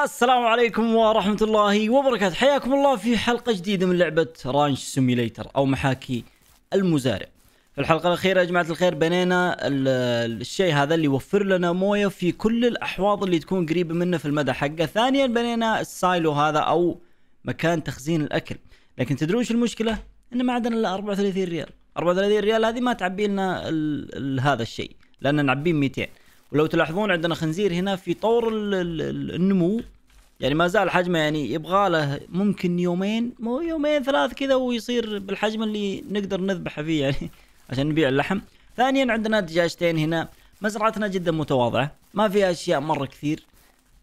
السلام عليكم ورحمة الله وبركاته حياكم الله في حلقة جديدة من لعبة رانش سيميليتر أو محاكي المزارع في الحلقة الأخيرة يا جماعة الخير بنينا الشيء هذا اللي يوفر لنا موية في كل الأحواض اللي تكون قريبة منه في المدى حقه ثانيا بنينا السايلو هذا أو مكان تخزين الأكل لكن تدرون وش المشكلة؟ إنه ما عندنا إلا 34 ريال 34 ريال هذه ما تعبي لنا هذا الشيء لأن نعبيه 200 ولو تلاحظون عندنا خنزير هنا في طور النمو يعني ما زال حجمه يعني يبغى له ممكن يومين مو يومين ثلاث كذا ويصير بالحجم اللي نقدر نذبحه فيه يعني عشان نبيع اللحم ثانيا عندنا دجاجتين هنا مزرعتنا جدا متواضعه ما فيها اشياء مره كثير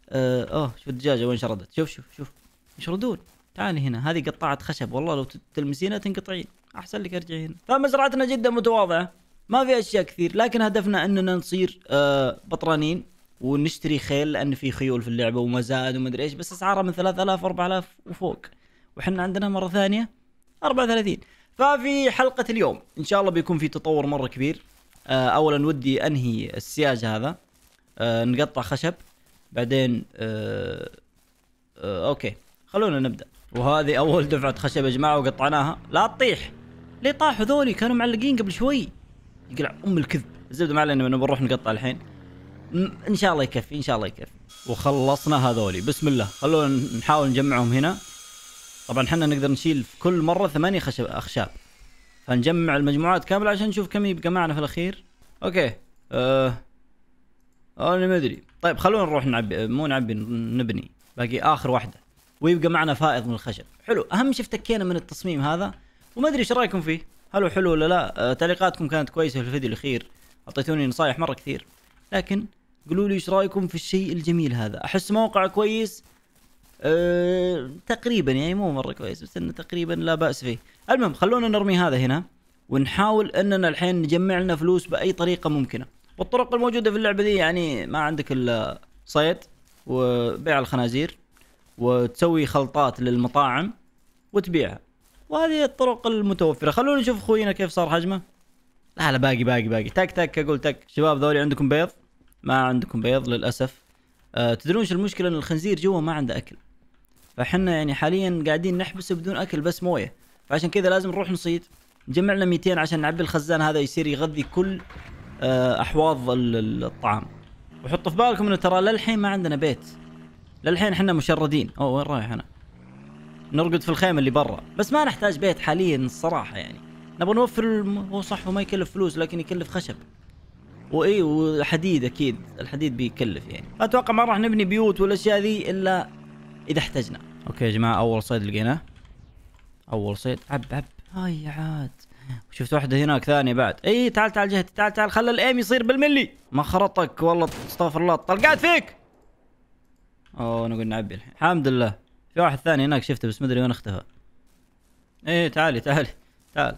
اه اوه شوف الدجاجه وين شردت شوف شوف شوف يشردون تعالي هنا هذه قطعت خشب والله لو تلمسينها تنقطعين احسن لك ارجعي هنا فمزرعتنا جدا متواضعه ما في اشياء كثير لكن هدفنا اننا نصير آه بطرانين ونشتري خيل لان في خيول في اللعبه ومزاد ومدري ايش بس اسعارها من 3000 4000 وفوق وحنا عندنا مره ثانيه 34 ففي حلقه اليوم ان شاء الله بيكون في تطور مره كبير آه اولا ودي انهي السياج هذا آه نقطع خشب بعدين آه آه اوكي خلونا نبدا وهذه اول دفعه خشب يا جماعه وقطعناها لا تطيح ليه طاحوا ذولي كانوا معلقين قبل شوي يقلع ام الكذب الزبده ما علينا بنروح نقطع الحين ان شاء الله يكفي ان شاء الله يكفي وخلصنا هذولي بسم الله خلونا نحاول نجمعهم هنا طبعا احنا نقدر نشيل في كل مره ثمانية خشب اخشاب فنجمع المجموعات كامله عشان نشوف كم يبقى معنا في الاخير اوكي أه... انا ما ادري طيب خلونا نروح نعبي مو نعبي نبني باقي اخر واحده ويبقى معنا فائض من الخشب حلو اهم شيء افتكينا من التصميم هذا وما ادري ايش رايكم فيه هل هو حلو ولا لا آه، تعليقاتكم كانت كويسه في الفيديو الاخير اعطيتوني نصايح مره كثير لكن قولوا لي ايش رايكم في الشيء الجميل هذا احس موقع كويس أه تقريبا يعني مو مره كويس بس انه تقريبا لا باس فيه المهم خلونا نرمي هذا هنا ونحاول اننا الحين نجمع لنا فلوس باي طريقه ممكنه والطرق الموجوده في اللعبه دي يعني ما عندك الا صيد وبيع الخنازير وتسوي خلطات للمطاعم وتبيعها وهذه الطرق المتوفره خلونا نشوف اخوينا كيف صار حجمه لا لا باقي باقي باقي تك تك اقول تك شباب ذولي عندكم بيض ما عندكم بيض للاسف أه تدرون شو المشكله ان الخنزير جوا ما عنده اكل فاحنا يعني حاليا قاعدين نحبسه بدون اكل بس مويه فعشان كذا لازم نروح نصيد نجمع لنا 200 عشان نعبي الخزان هذا يصير يغذي كل آه، احواض الطعام وحطوا في بالكم انه ترى للحين ما عندنا بيت للحين احنا مشردين اوه وين رايح انا نرقد في الخيمه اللي برا بس ما نحتاج بيت حاليا الصراحه يعني نبغى نوفر الم... هو صح وما يكلف فلوس لكن يكلف خشب واي وحديد اكيد الحديد بيكلف يعني اتوقع ما راح نبني بيوت والاشياء ذي الا اذا احتجنا اوكي يا جماعه اول صيد لقيناه اول صيد عب عب هاي عاد شفت واحده هناك ثانيه بعد اي تعال تعال جهتي تعال تعال خلى الايم يصير بالملي ما خرطك والله استغفر الله طلقات فيك اوه انا قلنا نعبي الحين الحمد لله في واحد ثاني هناك شفته بس مدري وين اختفى ايه تعالي تعالي تعال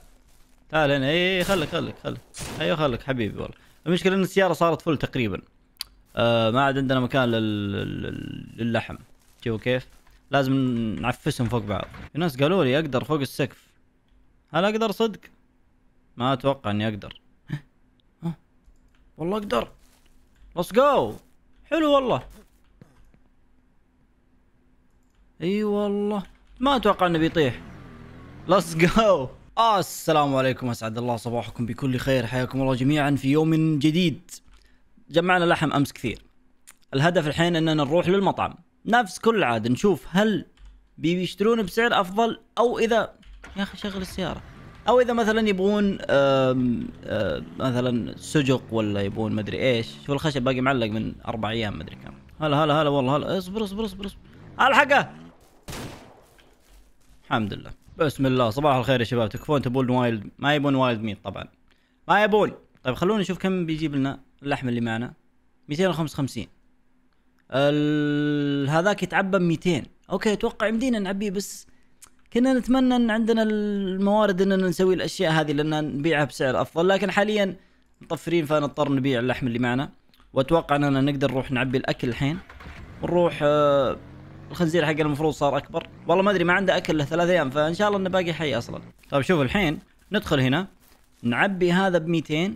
تعال هنا ايه, إيه، خلك خلك خلك ايوه خلك حبيبي والله المشكله ان السياره صارت فل تقريبا آه ما عاد عندنا مكان لل... للحم شوفوا كيف لازم نعفسهم فوق بعض في ناس قالوا لي اقدر فوق السقف هل اقدر صدق ما اتوقع اني اقدر والله اقدر ليتس جو حلو والله اي والله ما اتوقع انه بيطيح ليتس جو السلام عليكم اسعد الله صباحكم بكل خير حياكم الله جميعا في يوم جديد جمعنا لحم امس كثير الهدف الحين اننا نروح للمطعم نفس كل العاده نشوف هل بيشترون بسعر افضل او اذا يا اخي شغل السياره او اذا مثلا يبغون آم آم مثلا سجق ولا يبغون مدري ايش شوف الخشب باقي معلق من اربع ايام مدري كم هلا هلا هلا والله هلا اصبر اصبر اصبر, أصبر. الحقه الحمد لله بسم الله صباح الخير يا شباب تكفون تبون وايلد ما يبون وايلد ميت طبعا ما يبون طيب خلونا نشوف كم بيجيب لنا اللحم اللي معنا 255 ال... هذاك يتعبى ب 200 اوكي اتوقع يمدينا نعبيه بس كنا نتمنى ان عندنا الموارد اننا نسوي الاشياء هذه لان نبيعها بسعر افضل لكن حاليا مطفرين فنضطر نبيع اللحم اللي معنا واتوقع اننا نقدر نروح نعبي الاكل الحين ونروح آه، الخنزير حق المفروض صار اكبر والله ما ادري ما عنده اكل له ثلاث ايام فان شاء الله انه باقي حي اصلا طيب شوف الحين ندخل هنا نعبي هذا ب 200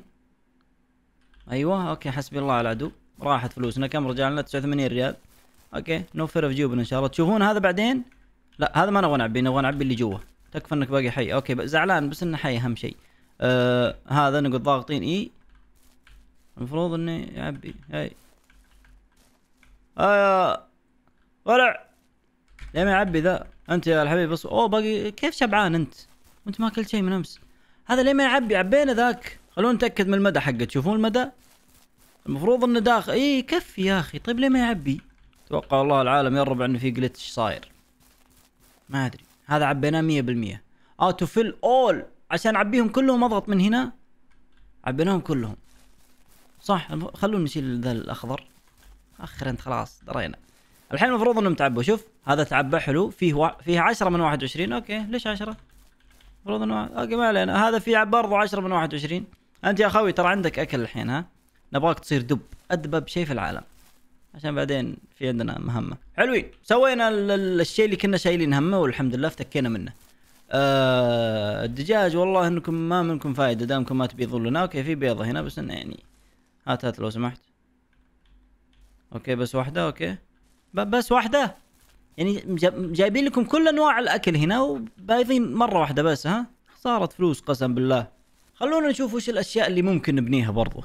ايوه اوكي حسبي الله على العدو راحت فلوسنا كم رجع لنا 89 ريال اوكي نوفر في جيوبنا ان شاء الله تشوفون هذا بعدين لا هذا ما نبغى نعبي نبغى نعبي اللي جوه تكفى انك باقي حي اوكي زعلان بس انه حي اهم شيء آه هذا نقول ضاغطين اي المفروض اني يعبي هاي آه ولع ما يعبي ذا انت يا الحبيب بس اوه باقي كيف شبعان انت وانت ما اكلت شيء من امس هذا ليه ما يعبي عبينا ذاك خلونا نتاكد من المدى حقه تشوفون المدى المفروض انه داخل اي يكفي يا اخي طيب ليه ما يعبي توقع والله العالم يا الربع انه في جلتش صاير ما ادري هذا عبيناه 100% اه تو فيل اول عشان اعبيهم كلهم اضغط من هنا عبيناهم كلهم صح خلونا نشيل ذا الاخضر اخر انت خلاص درينا الحين المفروض انه متعبى شوف هذا تعبى حلو فيه و... فيه 10 من 21 اوكي ليش 10 المفروض انه اوكي ما علينا هذا فيه برضه 10 من 21 انت يا خوي ترى عندك اكل الحين ها نبغاك تصير دب ادبب شيء في العالم عشان بعدين في عندنا مهمه حلوين سوينا الشيء اللي كنا شايلين همه والحمد لله افتكينا منه آه الدجاج والله انكم ما منكم فايده دامكم ما تبيضون لنا اوكي في بيضه هنا بس انه يعني هات هات لو سمحت اوكي بس واحده اوكي بس واحده يعني جايبين لكم كل انواع الاكل هنا وبايضين مره واحده بس ها صارت فلوس قسم بالله خلونا نشوف وش الاشياء اللي ممكن نبنيها برضو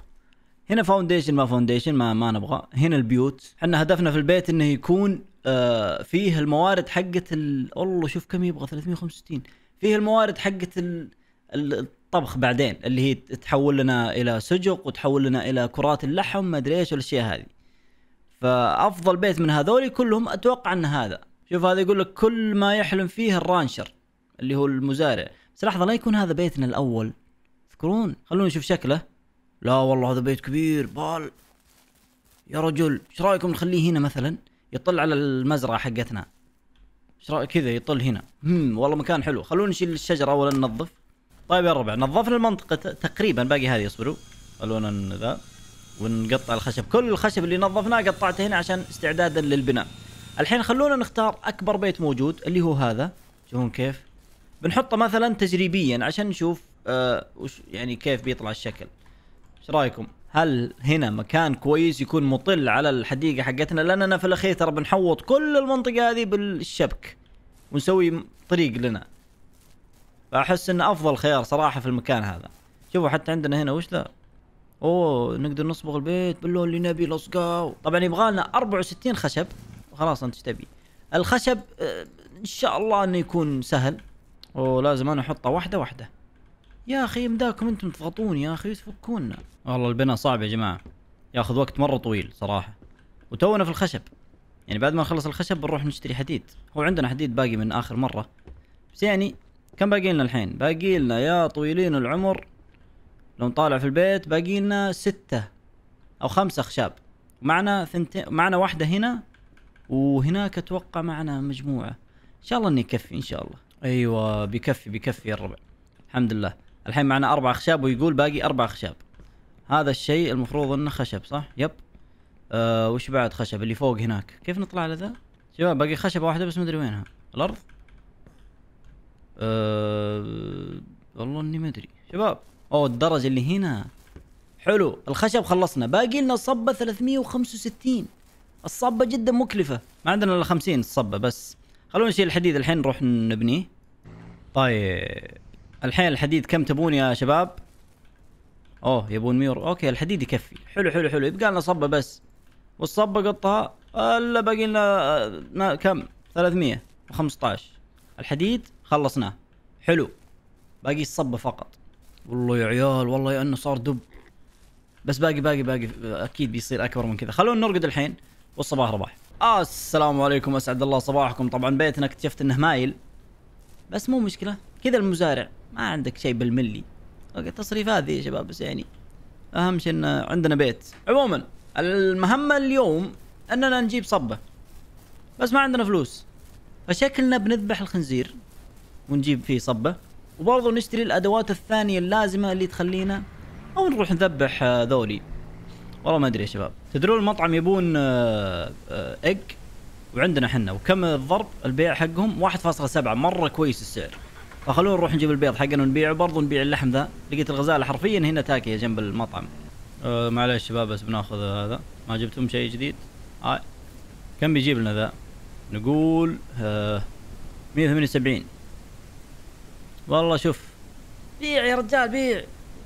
هنا فاونديشن ما فاونديشن ما ما نبغى هنا البيوت احنا هدفنا في البيت انه يكون آه فيه الموارد حقه ال... الله شوف كم يبغى 365 فيه الموارد حقه ال... الطبخ بعدين اللي هي تحول لنا الى سجق وتحول لنا الى كرات اللحم ما ادري ايش والاشياء هذه فافضل بيت من هذول كلهم اتوقع ان هذا شوف هذا يقول لك كل ما يحلم فيه الرانشر اللي هو المزارع بس لحظه لا يكون هذا بيتنا الاول تذكرون خلونا نشوف شكله لا والله هذا بيت كبير بال يا رجل ايش رايكم نخليه هنا مثلا يطل على المزرعه حقتنا ايش رايك كذا يطل هنا هم والله مكان حلو خلونا نشيل الشجره ولا ننظف طيب يا ربع نظفنا المنطقه تقريبا باقي هذه اصبروا خلونا ذا ونقطع الخشب كل الخشب اللي نظفناه قطعته هنا عشان استعدادا للبناء الحين خلونا نختار اكبر بيت موجود اللي هو هذا شوفون كيف بنحطه مثلا تجريبيا عشان نشوف آه وش يعني كيف بيطلع الشكل ايش رايكم هل هنا مكان كويس يكون مطل على الحديقه حقتنا لاننا في الاخير ترى بنحوط كل المنطقه هذه بالشبك ونسوي طريق لنا فاحس انه افضل خيار صراحه في المكان هذا شوفوا حتى عندنا هنا وش ذا اوه نقدر نصبغ البيت باللون اللي نبي ليتس طبعا يبغى لنا 64 خشب خلاص انت تبي الخشب آه، ان شاء الله انه يكون سهل ولازم انا احطه واحده واحده يا اخي مداكم انتم تضغطون يا اخي تفكونا والله البناء صعب يا جماعه ياخذ وقت مره طويل صراحه وتونا في الخشب يعني بعد ما نخلص الخشب بنروح نشتري حديد هو عندنا حديد باقي من اخر مره بس يعني كم باقي لنا الحين باقي لنا يا طويلين العمر لو نطالع في البيت باقي لنا ستة او خمسة خشاب معنا ثنتين معنا واحدة هنا وهناك اتوقع معنا مجموعة ان شاء الله انه يكفي ان شاء الله ايوه بيكفي بيكفي يا الربع الحمد لله الحين معنا اربع خشاب ويقول باقي اربع خشاب هذا الشيء المفروض انه خشب صح يب أه وش بعد خشب اللي فوق هناك كيف نطلع على ذا شباب باقي خشبة واحدة بس ما ادري وينها الارض أه... والله اني ما ادري شباب اوه الدرج اللي هنا حلو الخشب خلصنا باقي لنا صبة 365 الصبه جدا مكلفه ما عندنا الا 50 الصبه بس خلونا نشيل الحديد الحين نروح نبنيه طيب الحين الحديد كم تبون يا شباب اوه يبون ميور اوكي الحديد يكفي حلو حلو حلو يبقى لنا صبه بس والصبه قطها الا باقي لنا كم 315 الحديد خلصناه حلو باقي الصبه فقط والله يا عيال والله يا انه صار دب بس باقي باقي باقي اكيد بيصير اكبر من كذا خلونا نرقد الحين والصباح رباح آه السلام عليكم اسعد الله صباحكم طبعا بيتنا اكتشفت انه مايل بس مو مشكله كذا المزارع ما عندك شيء بالملي التصريف هذه يا شباب بس يعني اهم شيء ان عندنا بيت عموما المهمه اليوم اننا نجيب صبه بس ما عندنا فلوس فشكلنا بنذبح الخنزير ونجيب فيه صبه وبرضه نشتري الادوات الثانيه اللازمه اللي تخلينا او نروح نذبح آه، ذولي والله ما ادري يا شباب تدرون المطعم يبون ايج آه، آه، وعندنا حنا وكم الضرب البيع حقهم 1.7 مره كويس السعر فخلونا نروح نجيب البيض حقنا ونبيعه برضو نبيع اللحم ذا لقيت الغزاله حرفيا هنا تاكيه جنب المطعم أه معليش شباب بس بناخذ هذا ما جبتم شيء جديد آه. كم بيجيب لنا ذا نقول أه 178 والله شوف بيع يا رجال بيع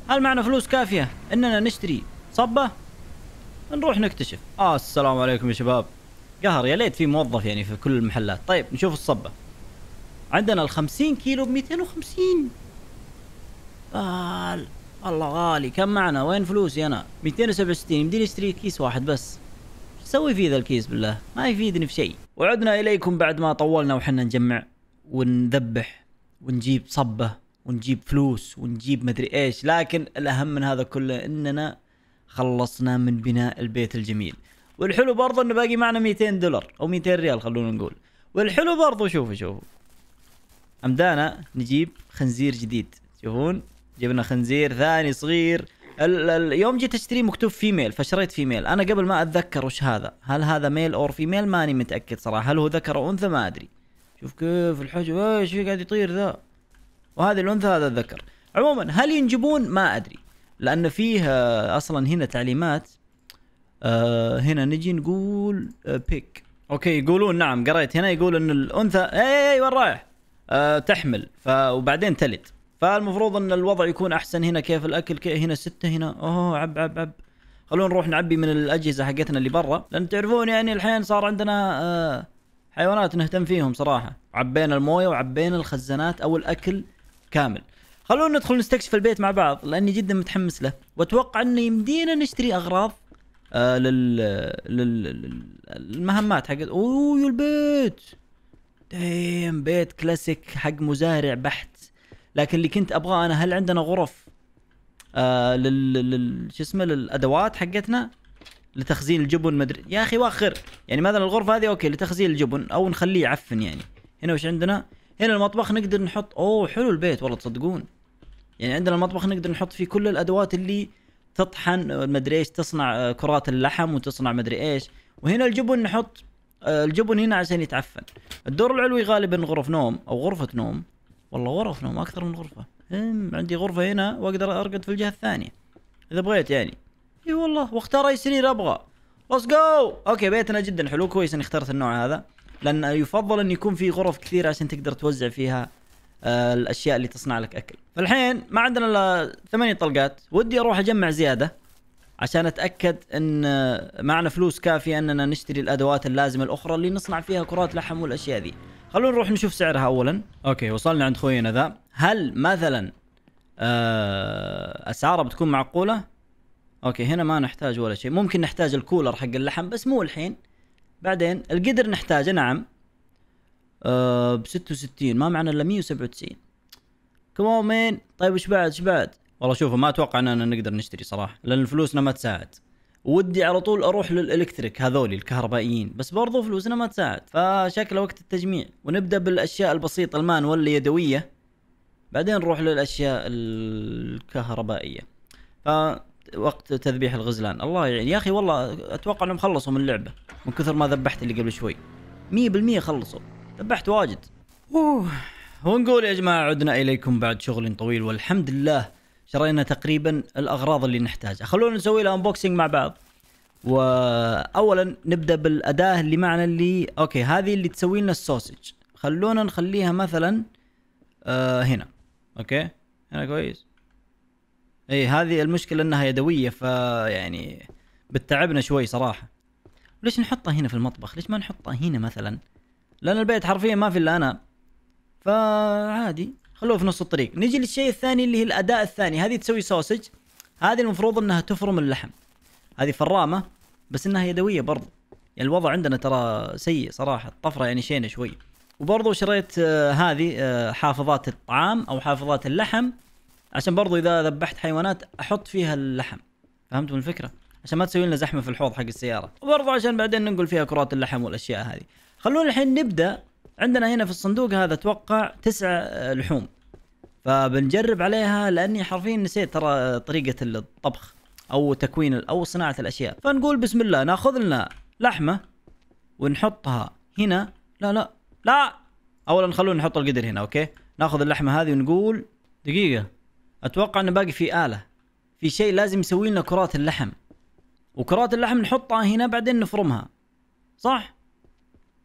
هل معنا فلوس كافية اننا نشتري صبة نروح نكتشف آه السلام عليكم يا شباب قهر يا ليت في موظف يعني في كل المحلات طيب نشوف الصبة عندنا ال 50 كيلو ب 250 آه الله غالي كم معنا وين فلوسي انا 267 يمديني اشتري كيس واحد بس سوي فيه ذا الكيس بالله ما يفيدني في شيء وعدنا اليكم بعد ما طولنا وحنا نجمع ونذبح ونجيب صبه ونجيب فلوس ونجيب مدري ايش لكن الاهم من هذا كله اننا خلصنا من بناء البيت الجميل والحلو برضه انه باقي معنا 200 دولار او 200 ريال خلونا نقول والحلو برضه شوفوا شوفوا عمدانا نجيب خنزير جديد تشوفون جبنا خنزير ثاني صغير اليوم يوم جيت اشتري مكتوب فيميل فشريت فيميل انا قبل ما اتذكر وش هذا هل هذا ميل اور فيميل ماني متاكد صراحه هل هو ذكر او انثى ما ادري شوف كيف الحجم ايش في قاعد يطير ذا وهذه الانثى هذا الذكر عموما هل ينجبون ما ادري لان فيه اصلا هنا تعليمات آه هنا نجي نقول آه بيك اوكي يقولون نعم قريت هنا يقول ان الانثى اي اي إيه، وين رايح آه تحمل ف وبعدين تلد فالمفروض ان الوضع يكون احسن هنا كيف الاكل كيف هنا ستة هنا اوه عب عب عب خلونا نروح نعبي من الاجهزه حقتنا اللي برا لان تعرفون يعني الحين صار عندنا آه حيوانات نهتم فيهم صراحه عبينا المويه وعبينا الخزانات او الاكل كامل خلونا ندخل نستكشف البيت مع بعض لاني جدا متحمس له واتوقع انه يمدينا نشتري اغراض آه لل للمهمات حقت اوه البيت دايم بيت كلاسيك حق مزارع بحت لكن اللي كنت ابغاه انا هل عندنا غرف آه لل, لل... شو اسمه للادوات حقتنا لتخزين الجبن مدري يا اخي وخر يعني مثلا الغرفه هذه اوكي لتخزين الجبن او نخليه يعفن يعني هنا وش عندنا هنا المطبخ نقدر نحط اوه حلو البيت والله تصدقون يعني عندنا المطبخ نقدر نحط فيه كل الادوات اللي تطحن مدري ايش تصنع آه، كرات اللحم وتصنع مدري ايش وهنا الجبن نحط آه، الجبن هنا عشان يتعفن الدور العلوي غالبا غرف نوم او غرفه نوم والله غرف نوم اكثر من غرفه عندي غرفه هنا واقدر ارقد في الجهه الثانيه اذا بغيت يعني اي والله واختار اي سرير ابغى ليتس جو اوكي بيتنا جدا حلو كويس اني اخترت النوع هذا لان يفضل ان يكون في غرف كثيره عشان تقدر توزع فيها آه الاشياء اللي تصنع لك اكل فالحين ما عندنا الا ثمانية طلقات ودي اروح اجمع زياده عشان اتاكد ان آه، معنا فلوس كافيه اننا نشتري الادوات اللازمه الاخرى اللي نصنع فيها كرات لحم والاشياء ذي خلونا نروح نشوف سعرها اولا اوكي وصلنا عند خوينا ذا هل مثلا آه، اسعاره بتكون معقوله اوكي هنا ما نحتاج ولا شيء ممكن نحتاج الكولر حق اللحم بس مو الحين بعدين القدر نحتاجه نعم أه ب 66 ما معنا الا 197 كمان مين طيب وش بعد وش بعد والله شوفوا ما اتوقع اننا نقدر نشتري صراحه لان فلوسنا ما تساعد ودي على طول اروح للالكتريك هذولي الكهربائيين بس برضو فلوسنا ما تساعد فشكله وقت التجميع ونبدا بالاشياء البسيطه ولا اليدويه بعدين نروح للاشياء الكهربائيه ف وقت تذبيح الغزلان الله يعين يا اخي والله اتوقع انهم خلصوا من اللعبه من كثر ما ذبحت اللي قبل شوي 100% خلصوا ذبحت واجد اوه ونقول يا جماعه عدنا اليكم بعد شغل طويل والحمد لله شرينا تقريبا الاغراض اللي نحتاجها خلونا نسوي لها انبوكسنج مع بعض واولا نبدا بالاداه اللي معنا اللي اوكي هذه اللي تسوي لنا السوسج خلونا نخليها مثلا آه هنا اوكي هنا كويس اي هذه المشكله انها يدويه فيعني بتتعبنا شوي صراحه ليش نحطها هنا في المطبخ ليش ما نحطها هنا مثلا لان البيت حرفيا ما في الا انا فعادي خلوه في نص الطريق نجي للشيء الثاني اللي هي الاداء الثاني هذه تسوي سوسج هذه المفروض انها تفرم اللحم هذه فرامه بس انها يدويه برضو يعني الوضع عندنا ترى سيء صراحه الطفره يعني شينة شوي وبرضو شريت آه، هذه آه، حافظات الطعام او حافظات اللحم عشان برضو اذا ذبحت حيوانات احط فيها اللحم فهمتم الفكره عشان ما تسوي لنا زحمه في الحوض حق السياره وبرضو عشان بعدين ننقل فيها كرات اللحم والاشياء هذه خلونا الحين نبدا عندنا هنا في الصندوق هذا اتوقع تسع لحوم فبنجرب عليها لاني حرفيا نسيت ترى طريقه الطبخ او تكوين او صناعه الاشياء فنقول بسم الله ناخذ لنا لحمه ونحطها هنا لا لا لا اولا خلونا نحط القدر هنا اوكي ناخذ اللحمه هذه ونقول دقيقه اتوقع انه باقي في اله في شيء لازم يسوي لنا كرات اللحم وكرات اللحم نحطها هنا بعدين نفرمها صح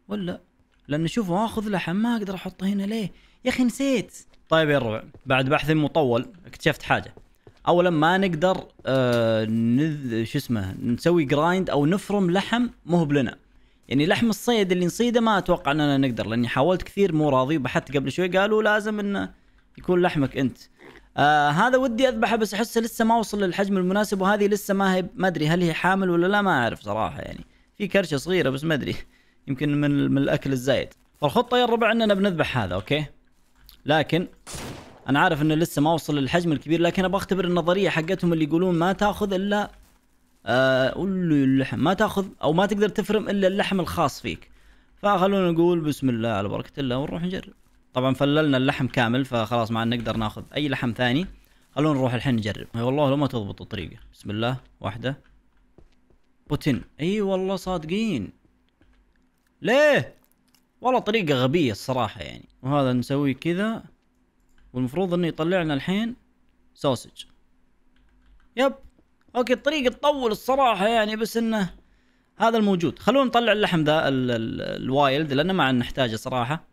ولا لان شوفوا اخذ لحم ما اقدر احطه هنا ليه يا اخي نسيت طيب يا الربع بعد بحث مطول اكتشفت حاجه اولا ما نقدر آه نذ... شو اسمه نسوي جرايند او نفرم لحم مو بلنا يعني لحم الصيد اللي نصيده ما اتوقع اننا نقدر لاني حاولت كثير مو راضي وبحثت قبل شوي قالوا لازم انه يكون لحمك انت آه هذا ودي اذبحه بس احسه لسه ما وصل للحجم المناسب وهذه لسه ما هي ما ادري هل هي حامل ولا لا ما اعرف صراحه يعني في كرشه صغيره بس ما ادري يمكن من من الاكل الزايد فالخطه يا الربع اننا بنذبح هذا اوكي لكن انا عارف انه لسه ما وصل للحجم الكبير لكن ابغى اختبر النظريه حقتهم اللي يقولون ما تاخذ الا آه اللحم ما تاخذ او ما تقدر تفرم الا اللحم الخاص فيك فخلونا نقول بسم الله على بركه الله ونروح نجرب طبعا فللنا اللحم كامل فخلاص ما نقدر ناخذ اي لحم ثاني خلونا نروح الحين نجرب اي والله لو ما تضبط الطريقه بسم الله واحده بوتين اي والله صادقين ليه والله طريقه غبيه الصراحه يعني وهذا نسوي كذا والمفروض انه يطلع لنا الحين سوسج يب اوكي الطريقه تطول الصراحه يعني بس انه هذا الموجود خلونا نطلع اللحم ذا الوايلد لانه ما نحتاجه صراحه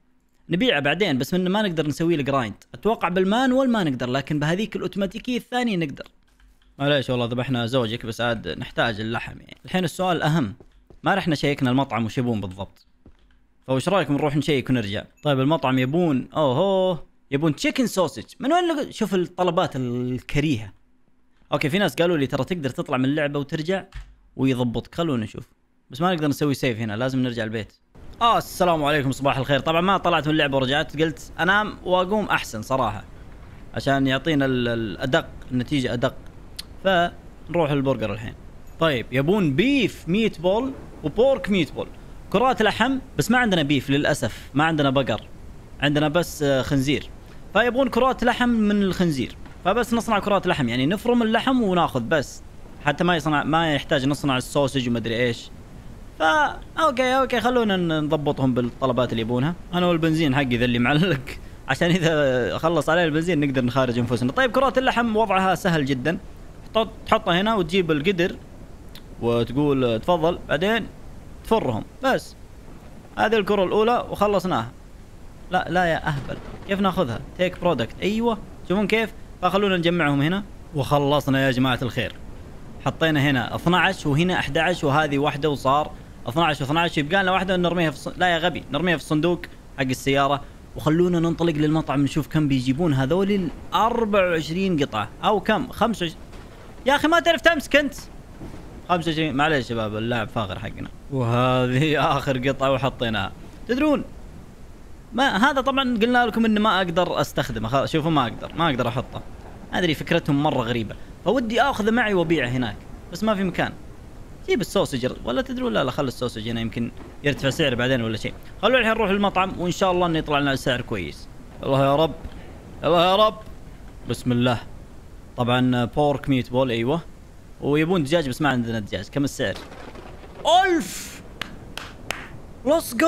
نبيعه بعدين بس منه ما نقدر نسوي له جرايند اتوقع بالمانوال ما نقدر لكن بهذيك الاوتوماتيكيه الثانيه نقدر معليش والله ذبحنا زوجك بس عاد نحتاج اللحم يعني الحين السؤال الاهم ما رحنا شيكنا المطعم وش يبون بالضبط فوش رايكم نروح نشيك ونرجع طيب المطعم يبون اوه يبون تشيكن سوسج من وين شوف الطلبات الكريهه اوكي في ناس قالوا لي ترى تقدر تطلع من اللعبه وترجع ويضبطك خلونا نشوف بس ما نقدر نسوي سيف هنا لازم نرجع البيت اه السلام عليكم صباح الخير طبعا ما طلعت من اللعبه ورجعت قلت انام واقوم احسن صراحه عشان يعطينا الادق النتيجه ادق فنروح البرجر الحين طيب يبون بيف ميت بول وبورك ميت بول كرات لحم بس ما عندنا بيف للاسف ما عندنا بقر عندنا بس آه، خنزير فيبون كرات لحم من الخنزير فبس نصنع كرات لحم يعني نفرم اللحم وناخذ بس حتى ما يصنع ما يحتاج نصنع السوسج ومدري ايش فا اوكي اوكي خلونا نضبطهم بالطلبات اللي يبونها انا والبنزين حقي ذا اللي معلق عشان اذا خلص عليه البنزين نقدر نخارج انفسنا طيب كرات اللحم وضعها سهل جدا تحطها هنا وتجيب القدر وتقول تفضل بعدين تفرهم بس هذه الكرة الأولى وخلصناها لا لا يا أهبل كيف ناخذها تيك برودكت أيوة شوفون كيف فخلونا نجمعهم هنا وخلصنا يا جماعة الخير حطينا هنا 12 وهنا 11 وهذه واحدة وصار 12 و12 يبقى لنا واحده نرميها في لا يا غبي نرميها في الصندوق حق السياره وخلونا ننطلق للمطعم نشوف كم بيجيبون هذول ال 24 قطعه او كم 25 يا اخي ما تعرف تمسك انت 25 معليش يا شباب اللاعب فاخر حقنا وهذه اخر قطعه وحطيناها تدرون ما هذا طبعا قلنا لكم اني ما اقدر استخدمه شوفوا ما اقدر ما اقدر احطه ادري فكرتهم مره غريبه فودي اخذه معي وابيعه هناك بس ما في مكان جيب السوسج ولا تدري ولا لا خلي السوسج هنا يمكن يرتفع سعره بعدين ولا شيء خلونا الحين نروح المطعم وان شاء الله انه يطلع لنا سعر كويس الله يا رب الله يا رب بسم الله طبعا بورك ميت بول ايوه ويبون دجاج بس ما عندنا دجاج كم السعر ألف ليتس جو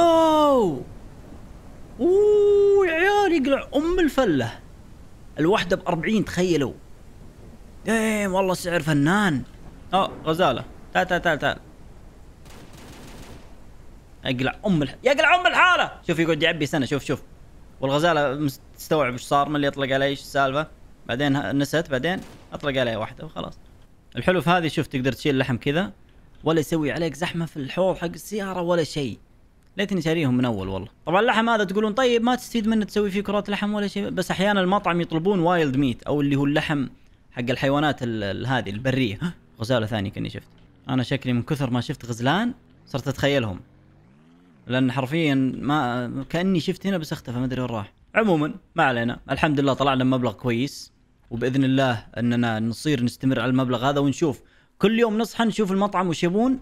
اوه يا عيال يقلع ام الفله الواحده ب 40 تخيلوا ايه والله سعر فنان اه غزاله تعال تعال تعال تعال اقلع ام الح... يقلع ام الحاله شوف يقعد يعبي سنه شوف شوف والغزاله تستوعب ايش صار من اللي يطلق علي ايش السالفه بعدين نست بعدين اطلق عليها واحده وخلاص الحلو في هذه شوف تقدر تشيل لحم كذا ولا يسوي عليك زحمه في الحوض حق السياره ولا شيء ليتني شاريهم من اول والله طبعا اللحم هذا تقولون طيب ما تستفيد منه تسوي فيه كرات لحم ولا شيء بس احيانا المطعم يطلبون وايلد ميت او اللي هو اللحم حق الحيوانات هذه البريه غزاله ثانيه كاني شفت انا شكلي من كثر ما شفت غزلان صرت اتخيلهم لان حرفيا ما كاني شفت هنا بس اختفى ما ادري وين راح عموما ما علينا الحمد لله طلعنا مبلغ كويس وباذن الله اننا نصير نستمر على المبلغ هذا ونشوف كل يوم نصحى نشوف المطعم وش يبون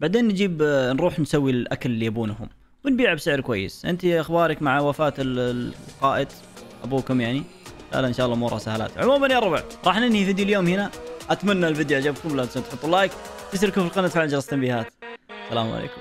بعدين نجيب نروح نسوي الاكل اللي يبونهم ونبيعه بسعر كويس انت اخبارك مع وفاه القائد ابوكم يعني لا لا ان شاء الله اموره سهلات عموما يا ربع راح ننهي فيديو اليوم هنا اتمنى الفيديو عجبكم لا تنسوا تحطوا لايك تشتركوا في القناه وتفعلوا جرس التنبيهات السلام عليكم